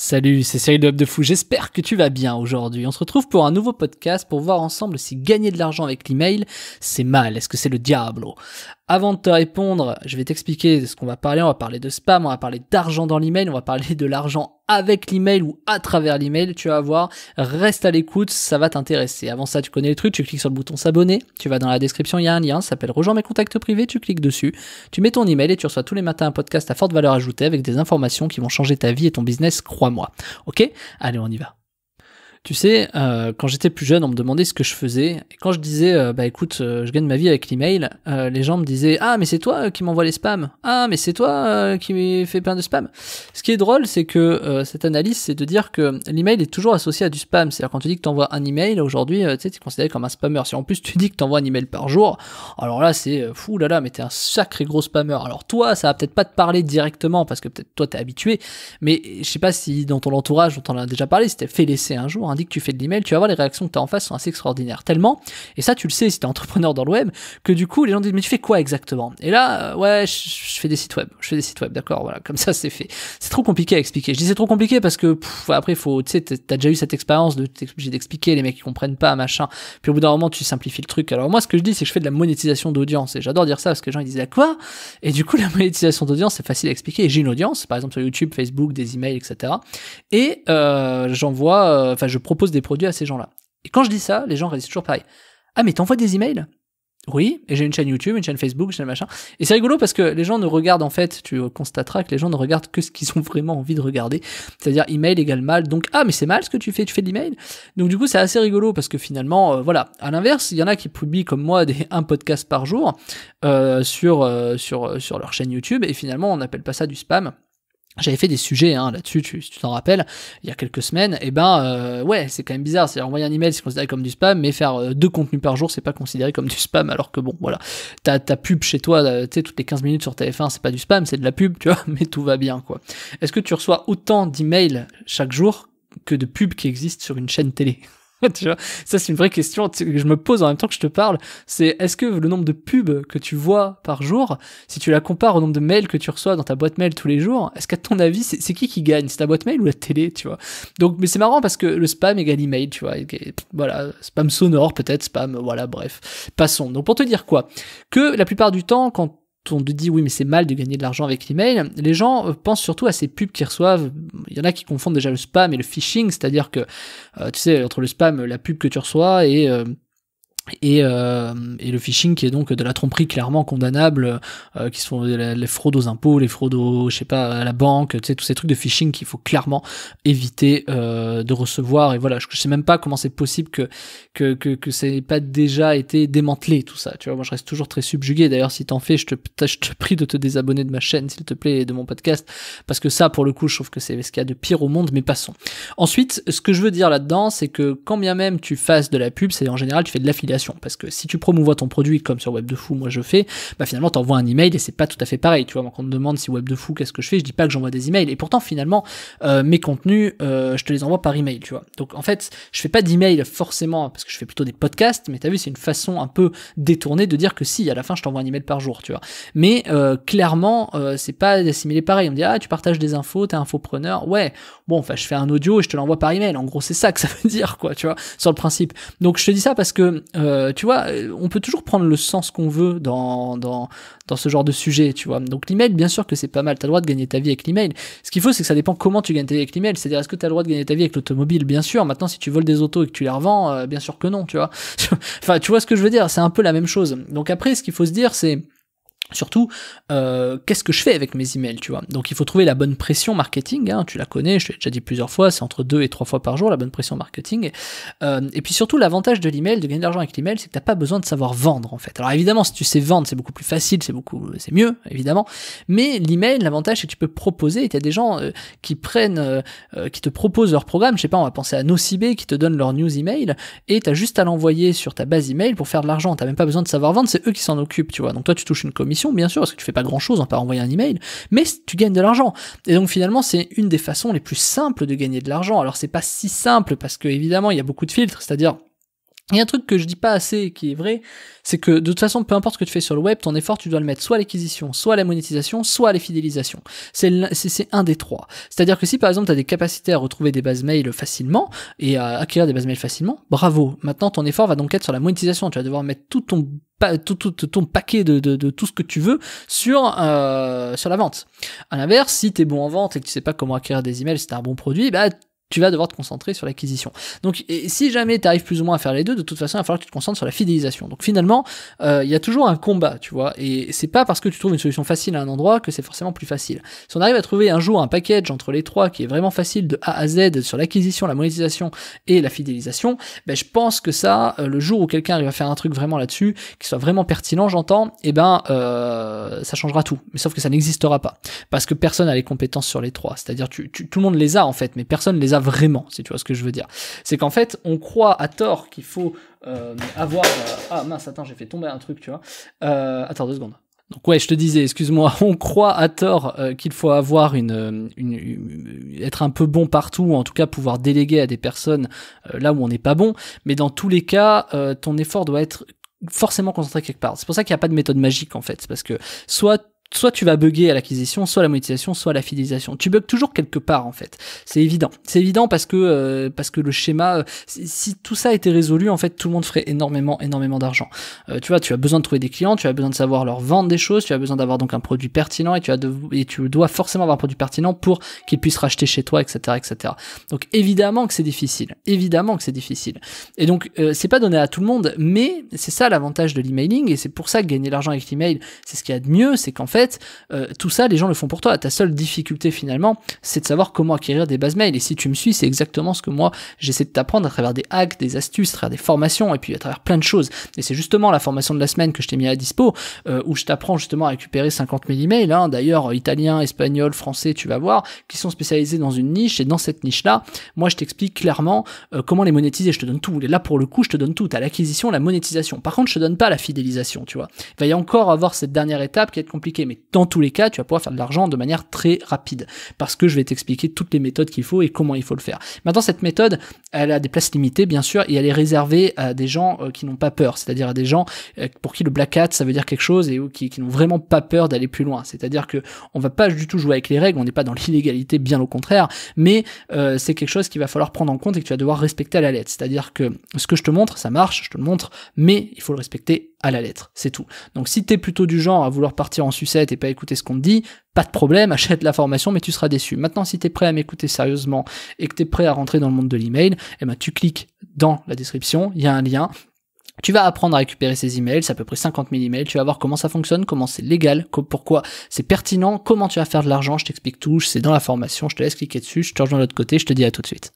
Salut, c'est Cyril de de Fou, j'espère que tu vas bien aujourd'hui. On se retrouve pour un nouveau podcast pour voir ensemble si gagner de l'argent avec l'email, c'est mal, est-ce que c'est le diablo avant de te répondre, je vais t'expliquer ce qu'on va parler. On va parler de spam, on va parler d'argent dans l'email, on va parler de l'argent avec l'email ou à travers l'email. Tu vas voir, reste à l'écoute, ça va t'intéresser. Avant ça, tu connais le truc, tu cliques sur le bouton s'abonner, tu vas dans la description, il y a un lien, ça s'appelle Rejoins mes contacts privés, tu cliques dessus, tu mets ton email et tu reçois tous les matins un podcast à forte valeur ajoutée avec des informations qui vont changer ta vie et ton business, crois-moi. Ok Allez, on y va. Tu sais, euh, quand j'étais plus jeune, on me demandait ce que je faisais. Et quand je disais, euh, bah écoute, euh, je gagne ma vie avec l'email, les gens me disaient, ah mais c'est toi qui m'envoie les spams. Ah mais c'est toi qui fais plein de spams. Ce qui est drôle, c'est que cette analyse, c'est de dire que l'email est toujours associé à du spam. C'est-à-dire quand tu dis que t'envoies un email, aujourd'hui, tu sais, t'es considéré comme un spammer. Si en plus tu dis que t'envoies un email par jour, alors là, c'est fou, là là, mais t'es un sacré gros spammer. Alors toi, ça va peut-être pas te parler directement parce que peut-être toi t'es habitué, mais je sais pas si dans ton entourage, on t'en a déjà parlé, si fait laisser un jour indique que tu fais de l'email, tu vas voir les réactions que tu as en face sont assez extraordinaires. Tellement, et ça tu le sais si tu es entrepreneur dans le web, que du coup les gens disent mais tu fais quoi exactement Et là, euh, ouais, je, fais des sites web, je fais des sites web, d'accord, voilà, comme ça c'est fait. C'est trop compliqué à expliquer. Je dis c'est trop compliqué parce que après, tu sais, t'as déjà eu cette expérience de d'expliquer, les mecs qui comprennent pas, machin. Puis au bout d'un moment tu simplifies le truc. Alors moi ce que je dis c'est que je fais de la monétisation d'audience et j'adore dire ça parce que les gens ils disent à ah, quoi Et du coup la monétisation d'audience c'est facile à expliquer. J'ai une audience, par exemple sur YouTube, Facebook, des emails, etc. Et euh, j'envoie, euh, enfin je propose des produits à ces gens-là. Et quand je dis ça, les gens réagissent toujours pareil. Ah, mais t'envoies des emails oui, et j'ai une chaîne YouTube, une chaîne Facebook, une chaîne machin. Et c'est rigolo parce que les gens ne regardent en fait, tu constateras que les gens ne regardent que ce qu'ils ont vraiment envie de regarder. C'est-à-dire email égale mal. Donc ah mais c'est mal ce que tu fais, tu fais de l'email. Donc du coup c'est assez rigolo parce que finalement euh, voilà. À l'inverse, il y en a qui publient comme moi des un podcast par jour euh, sur euh, sur sur leur chaîne YouTube et finalement on n'appelle pas ça du spam j'avais fait des sujets hein, là-dessus, tu, tu t'en rappelles, il y a quelques semaines, et ben euh, ouais, c'est quand même bizarre, c'est envoyer un email c'est considéré comme du spam, mais faire euh, deux contenus par jour, c'est pas considéré comme du spam, alors que bon, voilà, ta, ta pub chez toi, euh, tu sais, toutes les 15 minutes sur TF1, c'est pas du spam, c'est de la pub, tu vois, mais tout va bien, quoi. Est-ce que tu reçois autant d'emails chaque jour que de pubs qui existent sur une chaîne télé tu vois, ça c'est une vraie question que je me pose en même temps que je te parle. C'est est-ce que le nombre de pubs que tu vois par jour, si tu la compares au nombre de mails que tu reçois dans ta boîte mail tous les jours, est-ce qu'à ton avis c'est qui qui gagne, c'est ta boîte mail ou la télé, tu vois Donc, mais c'est marrant parce que le spam égale email, tu vois, voilà, spam sonore peut-être, spam, voilà, bref, passons. Donc pour te dire quoi, que la plupart du temps quand on te dit oui mais c'est mal de gagner de l'argent avec l'email, les gens euh, pensent surtout à ces pubs qu'ils reçoivent. Il y en a qui confondent déjà le spam et le phishing, c'est-à-dire que euh, tu sais entre le spam, la pub que tu reçois et euh, euh, et, le phishing qui est donc de la tromperie clairement condamnable, euh, qui sont les, fraudes aux impôts, les fraudes aux, je sais pas, à la banque, tu sais, tous ces trucs de phishing qu'il faut clairement éviter euh, de recevoir. Et voilà, je, sais même pas comment c'est possible que que que, ça n'ait pas déjà été démantelé tout ça. Tu vois, moi je reste toujours très subjugué. D'ailleurs, si t'en fais, je te je te prie de te désabonner de ma chaîne, s'il te plaît, et de mon podcast, parce que ça, pour le coup, je trouve que c'est ce qu'il y a de pire au monde. Mais passons. Ensuite, ce que je veux dire là-dedans, c'est que quand bien même tu fasses de la pub, c'est en général tu fais de l'affiliation parce que si tu promouvois ton produit comme sur Web de Fou, moi je fais, bah finalement t'envoies un email et c'est pas tout à fait pareil. Tu vois, quand on me demande si Web de Fou, qu'est-ce que je fais, je dis pas que j'envoie des emails. Et pourtant, finalement, euh, mes contenus, euh, je te les envoie par email, tu vois. Donc en fait, je fais pas d'email forcément parce que je fais plutôt des podcasts, mais t'as vu, c'est une façon un peu détournée de dire que si, à la fin, je t'envoie un email par jour, tu vois. Mais euh, clairement, c'est pas assimilé pareil. On me dit, ah, tu partages des infos, t'es infopreneur. Ouais, bon, enfin, je fais un audio et je te l'envoie par email. En gros, c'est ça que ça veut dire, quoi, tu vois, sur le principe. Donc je te dis ça parce que euh, tu vois, euh, on peut toujours prendre le sens qu'on veut dans, dans, dans ce genre de sujet, tu vois. Donc l'email, bien sûr que c'est pas mal, t'as le droit de gagner ta vie avec l'email. Ce qu'il faut, c'est que ça dépend comment tu gagnes ta vie avec l'email. C'est-à-dire, est-ce que t'as le droit de gagner ta vie avec l'automobile Bien sûr. Maintenant, si tu voles des autos et que tu les revends, euh, bien sûr que non, tu vois. enfin, tu vois ce que je veux dire, c'est un peu la même chose. Donc après, ce qu'il faut se dire, c'est... Surtout, euh, qu'est-ce que je fais avec mes emails, tu vois Donc il faut trouver la bonne pression marketing, hein, tu la connais, je l'ai déjà dit plusieurs fois, c'est entre deux et trois fois par jour la bonne pression marketing. Euh, et puis surtout, l'avantage de l'email, de gagner de l'argent avec l'email, c'est que t'as pas besoin de savoir vendre en fait. Alors évidemment, si tu sais vendre, c'est beaucoup plus facile, c'est beaucoup, c'est mieux, évidemment. Mais l'email, l'avantage, c'est que tu peux proposer. Et as des gens euh, qui prennent, qui te proposent leur programme. Je sais pas, on va penser à Nocibé qui te donne leur news email, et t'as juste à l'envoyer sur ta base email pour faire de l'argent. T'as même pas besoin de savoir vendre, c'est eux qui s'en occupent, tu vois. Donc toi, tu touches une commission bien sûr, parce que tu fais pas grand chose en hein, pas envoyer un email, mais tu gagnes de l'argent. Et donc finalement, c'est une des façons les plus simples de gagner de l'argent. Alors c'est pas si simple parce que évidemment, il y a beaucoup de filtres, c'est-à-dire et un truc que je dis pas assez, qui est vrai, c'est que de toute façon, peu importe ce que tu fais sur le web, ton effort, tu dois le mettre soit à l'acquisition, soit à la monétisation, soit à la fidélisation. C'est un des trois. C'est-à-dire que si par exemple, tu as des capacités à retrouver des bases mail facilement et à acquérir des bases mail facilement, bravo. Maintenant, ton effort va donc être sur la monétisation. Tu vas devoir mettre tout ton tout, tout, ton paquet de, de, tout ce que tu veux sur euh, sur la vente. À l'inverse, si tu es bon en vente et que tu sais pas comment acquérir des emails, c'est un bon produit, bah tu vas devoir te concentrer sur l'acquisition. Donc si jamais tu arrives plus ou moins à faire les deux, de toute façon, il va falloir que tu te concentres sur la fidélisation. Donc finalement, euh, il y a toujours un combat, tu vois, et c'est pas parce que tu trouves une solution facile à un endroit que c'est forcément plus facile. Si on arrive à trouver un jour un package entre les trois qui est vraiment facile de A à Z sur l'acquisition, la monétisation et la fidélisation, ben je pense que ça, euh, le jour où quelqu'un arrive à faire un truc vraiment là-dessus, qui soit vraiment pertinent, j'entends, et eh ben euh, ça changera tout. Mais sauf que ça n'existera pas. Parce que personne n'a les compétences sur les trois. C'est-à-dire tu, tout le monde les a en fait, mais personne les a vraiment, si tu vois ce que je veux dire. C'est qu'en fait, on croit à tort qu'il faut euh, avoir... Euh, ah mince, attends, j'ai fait tomber un truc, tu vois. Euh, attends deux secondes. Donc ouais, je te disais, excuse-moi, on croit à tort qu'il faut avoir une, être un peu bon partout, ou en tout cas pouvoir déléguer à des personnes là où on n'est pas bon. Mais dans tous les cas, ton effort doit être forcément concentré quelque part. C'est pour ça qu'il n'y a pas de méthode magique en fait, parce que soit soit tu vas bugger à l'acquisition, soit la monétisation, soit la fidélisation. Tu bugs toujours quelque part en fait. C'est évident. C'est évident parce que euh, parce que le schéma euh, si, tout ça était résolu en fait, tout le monde ferait énormément énormément d'argent. Euh, tu vois, tu as besoin de trouver des clients, tu as besoin de savoir leur vendre des choses, tu as besoin d'avoir donc un produit pertinent et tu as et tu dois forcément avoir un produit pertinent pour qu'ils puissent racheter chez toi, etc., etc. Donc évidemment que c'est difficile. Évidemment que c'est difficile. Et donc c'est pas donné à tout le monde, mais c'est ça l'avantage de l'emailing et c'est pour ça que gagner l'argent avec l'email, c'est ce qu'il y a de mieux, c'est qu'en fait euh, tout ça, les gens le font pour toi. Ta seule difficulté finalement, c'est de savoir comment acquérir des bases mails Et si tu me suis, c'est exactement ce que moi j'essaie de t'apprendre à travers des hacks, des astuces, à travers des formations et puis à travers plein de choses. Et c'est justement la formation de la semaine que je t'ai mis à dispo, euh, où je t'apprends justement à récupérer 50 000 emails. Hein. D'ailleurs, euh, italien, espagnol, français, tu vas voir, qui sont spécialisés dans une niche. Et dans cette niche-là, moi je t'explique clairement comment les monétiser. Je te donne tout. Et là, pour le coup, je te donne tout. à l'acquisition, la monétisation. Par contre, je te donne pas la fidélisation, tu vois. Il va y encore avoir cette dernière étape qui est compliquée mais dans tous les cas, tu vas pouvoir faire de l'argent de manière très rapide, parce que je vais t'expliquer toutes les méthodes qu'il faut et comment il faut le faire. Maintenant, cette méthode, elle a des places limitées, bien sûr, et elle est réservée à des gens euh, qui n'ont pas peur, c'est-à-dire à des gens euh, pour qui le black hat, ça veut dire quelque chose, et qui, n'ont vraiment pas peur d'aller plus loin. C'est-à-dire que on va pas du tout jouer avec les règles, on n'est pas dans l'illégalité, bien au contraire, mais euh, c'est quelque chose qu'il va falloir prendre en compte et que tu vas devoir respecter à la lettre. C'est-à-dire que ce que je te montre, ça marche, je te le montre, mais il faut le respecter à la lettre, c'est tout. Donc si tu es plutôt du genre à vouloir partir en succès et pas écouter ce qu'on te dit, pas de problème, achète la formation, mais tu seras déçu. Maintenant, si tu es prêt à m'écouter sérieusement et que tu es prêt à rentrer dans le monde de l'email, eh ben, tu cliques dans la description, il y a un lien, tu vas apprendre à récupérer ces emails, c'est à peu près 50 000 emails, tu vas voir comment ça fonctionne, comment c'est légal, pourquoi c'est pertinent, comment tu vas faire de l'argent, je t'explique tout, c'est dans la formation, je te laisse cliquer dessus, je te rejoins de l'autre côté, je te dis à tout de suite.